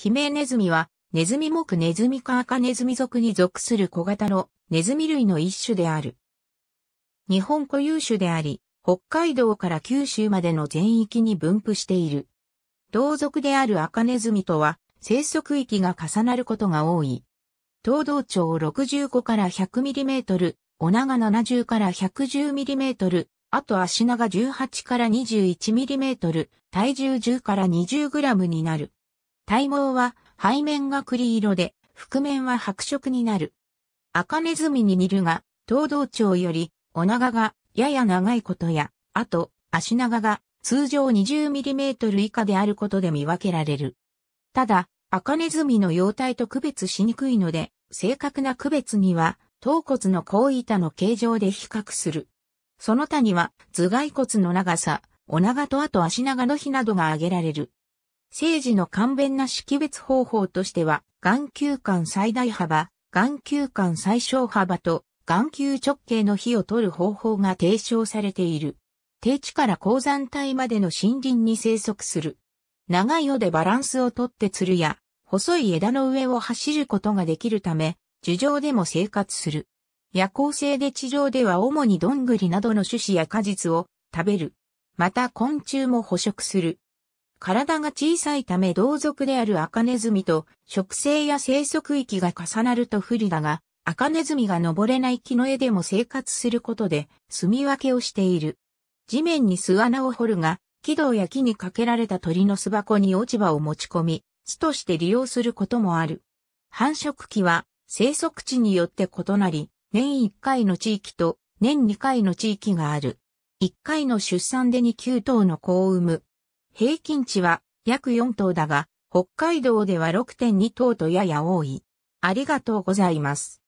ヒメネズミは、ネズミ目ネズミ科アカネズミ属に属する小型のネズミ類の一種である。日本固有種であり、北海道から九州までの全域に分布している。同族であるアカネズミとは、生息域が重なることが多い。東道町65から 100mm、お長70から 110mm、あと足長18から 21mm、体重10から 20g になる。体毛は背面が栗色で、覆面は白色になる。赤ネズミに似るが、東道町より、お長がやや長いことや、あと、足長が通常 20mm 以下であることで見分けられる。ただ、赤ネズミの容態と区別しにくいので、正確な区別には、頭骨の甲板の形状で比較する。その他には、頭蓋骨の長さ、お長とあと足長の比などが挙げられる。政治の簡便な識別方法としては、眼球間最大幅、眼球間最小幅と、眼球直径の比を取る方法が提唱されている。低地から高山帯までの森林に生息する。長い尾でバランスをとって釣るや、細い枝の上を走ることができるため、樹上でも生活する。夜行性で地上では主にどんぐりなどの種子や果実を食べる。また昆虫も捕食する。体が小さいため同族であるアカネズミと植生や生息域が重なると不利だが、アカネズミが登れない木の絵でも生活することで住み分けをしている。地面に巣穴を掘るが、木道や木にかけられた鳥の巣箱に落ち葉を持ち込み、巣として利用することもある。繁殖期は生息地によって異なり、年1回の地域と年2回の地域がある。1回の出産で2、9頭の子を産む。平均値は約4頭だが、北海道では6.2頭とやや多い。ありがとうございます。